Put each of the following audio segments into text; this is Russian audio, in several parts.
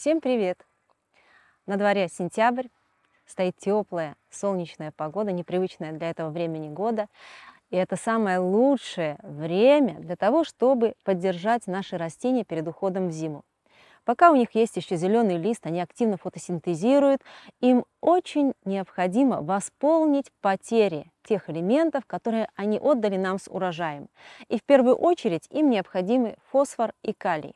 Всем привет! На дворе сентябрь, стоит теплая, солнечная погода, непривычная для этого времени года. И это самое лучшее время для того, чтобы поддержать наши растения перед уходом в зиму. Пока у них есть еще зеленый лист, они активно фотосинтезируют, им очень необходимо восполнить потери тех элементов, которые они отдали нам с урожаем. И в первую очередь им необходимы фосфор и калий.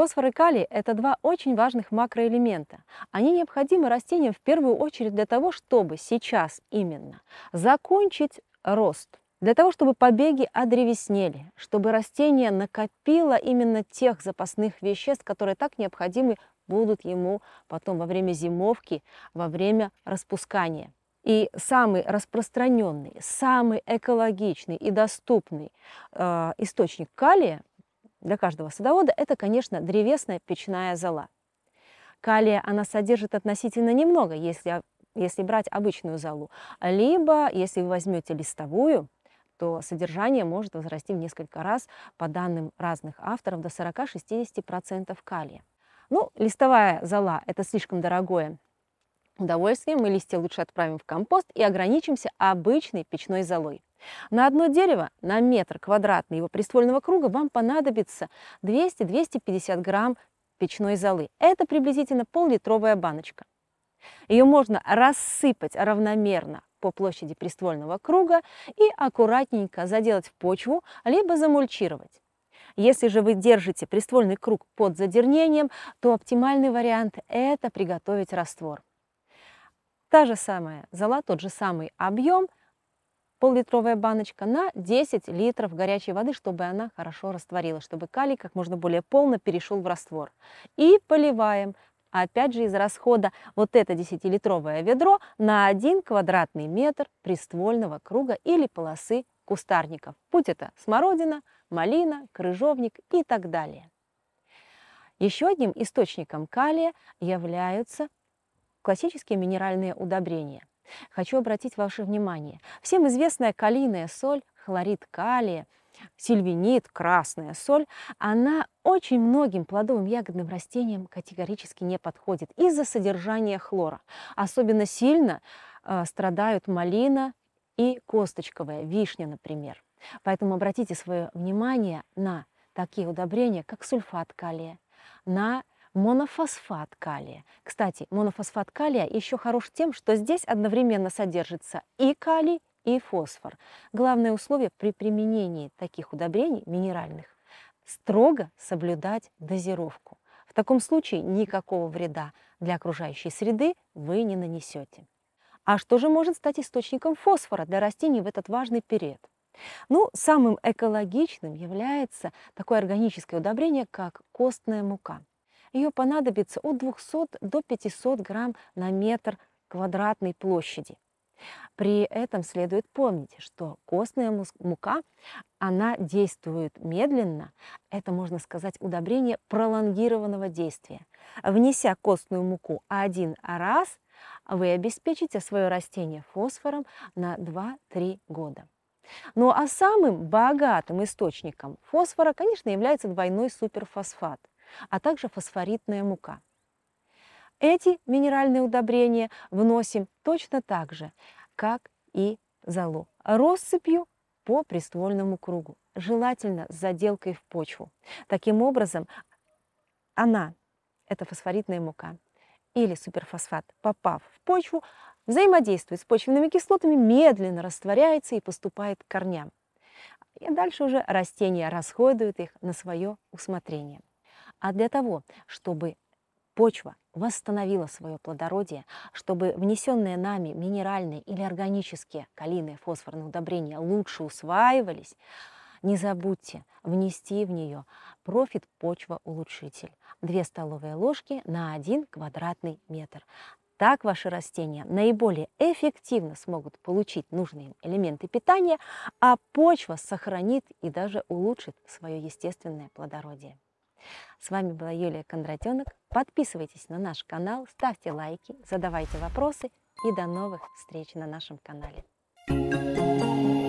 Фосфор и калий – это два очень важных макроэлемента. Они необходимы растениям в первую очередь для того, чтобы сейчас именно закончить рост. Для того, чтобы побеги одревеснели, чтобы растение накопило именно тех запасных веществ, которые так необходимы будут ему потом во время зимовки, во время распускания. И самый распространенный, самый экологичный и доступный э, источник калия – для каждого садовода, это, конечно, древесная печная зола. Калия она содержит относительно немного, если, если брать обычную золу. Либо, если вы возьмете листовую, то содержание может возрасти в несколько раз, по данным разных авторов, до 40-60% калия. Ну, листовая зола – это слишком дорогое удовольствие, мы листья лучше отправим в компост и ограничимся обычной печной золой. На одно дерево, на метр квадратный его приствольного круга вам понадобится 200-250 грамм печной золы. Это приблизительно пол-литровая баночка. Ее можно рассыпать равномерно по площади приствольного круга и аккуратненько заделать в почву, либо замульчировать. Если же вы держите приствольный круг под задернением, то оптимальный вариант – это приготовить раствор. Та же самая зола, тот же самый объем – пол-литровая баночка на 10 литров горячей воды, чтобы она хорошо растворилась, чтобы калий как можно более полно перешел в раствор. И поливаем. Опять же из расхода вот это 10-литровое ведро на 1 квадратный метр приствольного круга или полосы кустарников. Будь это смородина, малина, крыжовник и так далее. Еще одним источником калия являются классические минеральные удобрения хочу обратить ваше внимание. Всем известная калийная соль, хлорид калия, сильвинит, красная соль, она очень многим плодовым ягодным растениям категорически не подходит из-за содержания хлора. Особенно сильно э, страдают малина и косточковая, вишня, например. Поэтому обратите свое внимание на такие удобрения, как сульфат калия, на монофосфат калия. Кстати, монофосфат калия еще хорош тем, что здесь одновременно содержится и калий, и фосфор. Главное условие при применении таких удобрений минеральных – строго соблюдать дозировку. В таком случае никакого вреда для окружающей среды вы не нанесете. А что же может стать источником фосфора для растений в этот важный период? Ну, самым экологичным является такое органическое удобрение, как костная мука. Ее понадобится от 200 до 500 грамм на метр квадратной площади. При этом следует помнить, что костная мука, она действует медленно. Это, можно сказать, удобрение пролонгированного действия. Внеся костную муку один раз, вы обеспечите свое растение фосфором на 2-3 года. Ну а самым богатым источником фосфора, конечно, является двойной суперфосфат а также фосфоритная мука. Эти минеральные удобрения вносим точно так же, как и золу, россыпью по приствольному кругу, желательно с заделкой в почву. Таким образом, она, это фосфоритная мука, или суперфосфат, попав в почву, взаимодействует с почвенными кислотами, медленно растворяется и поступает к корням. И дальше уже растения расходуют их на свое усмотрение а для того, чтобы почва восстановила свое плодородие, чтобы внесенные нами минеральные или органические калийные фосфорные удобрения лучше усваивались, не забудьте внести в нее профит почва улучшитель 2 столовые ложки на 1 квадратный метр. Так ваши растения наиболее эффективно смогут получить нужные им элементы питания, а почва сохранит и даже улучшит свое естественное плодородие. С вами была Юлия Кондратенок. Подписывайтесь на наш канал, ставьте лайки, задавайте вопросы и до новых встреч на нашем канале. Thank you.